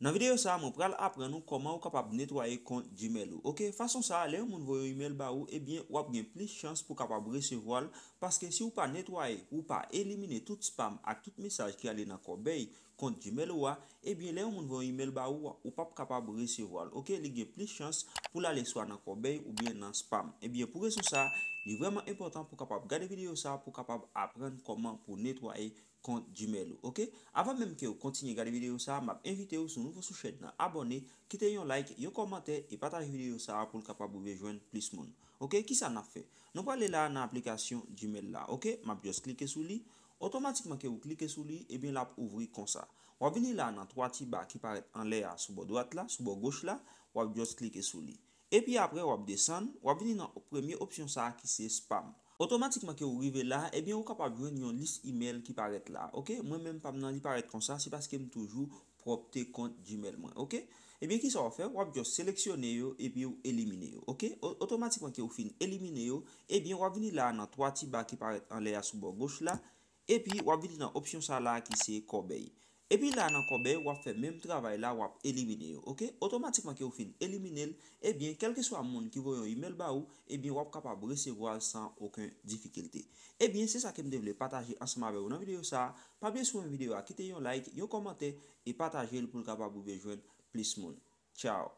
Nan videyo sa, moun pral apren nou koman ou kapab netwaye kont jimèl ou. Ok, fason sa, le ou moun voye ou jimèl ba ou, ebyen, wap gen plis chans pou kapab resi wòl. Paske si ou pa netwaye ou pa elimine tout spam ak tout mesaj ki ale nan kobèy kont jimèl ou wa, ebyen, le ou moun voye ou jimèl ba ou, wap kapab resi wòl. Ok, li gen plis chans pou lale swa nan kobèy ou bien nan spam. Ebyen, pou resi ou sa... li vreman impotant pou kapab gade videyo sa pou kapab apren koman pou netwaye kont jimel ou, ok? Avan menm ke ou kontinye gade videyo sa, map invite ou sou noufou sou ched nan abone, kite yon like, yon komante, e patage videyo sa pou l kapab ou vejwen plis moun, ok? Ki sa na fe? Nou pale la nan aplikasyon jimel la, ok? Map just klike sou li, otomatikman ke ou klike sou li, e bin lap ouvri kon sa. Wap vini la nan 3 tiba ki paret an lea sou bo doat la, sou bo goch la, wap just klike sou li. E pi apre wap desen, wap vini nan premye opsyon sa ki se spam. Otomatikman ki ou rive la, e bin wap kapap vwen yon list email ki paret la. Ok, mwen menm pa menan li paret konsa, se paske m toujou propte kont jimelman. Ok, e bin ki sa wap fe, wap jyo seleksyone yo, e bin ou elimine yo. Ok, otomatikman ki ou fin elimine yo, e bin wap vini la nan 3 tiba ki paret an lea soubo goshe la. E pi wap vini nan opsyon sa la ki se kobey. E pi eh eh eh la nan konbe, wap fe menm travay la, wap elimine yo, ok? Otomatikman ki yo fin elimine el, e bin, kelke swa moun ki voyon email ba ou, e bin, wap kapab resegwal san oken difikilte. E bin, se sa kem de vle pataje ansama veyo nan videyo sa, pa bie sou en videyo a kite yon like, yon komante, e pataje el pou kapab ou vejwen plis moun. Tchao!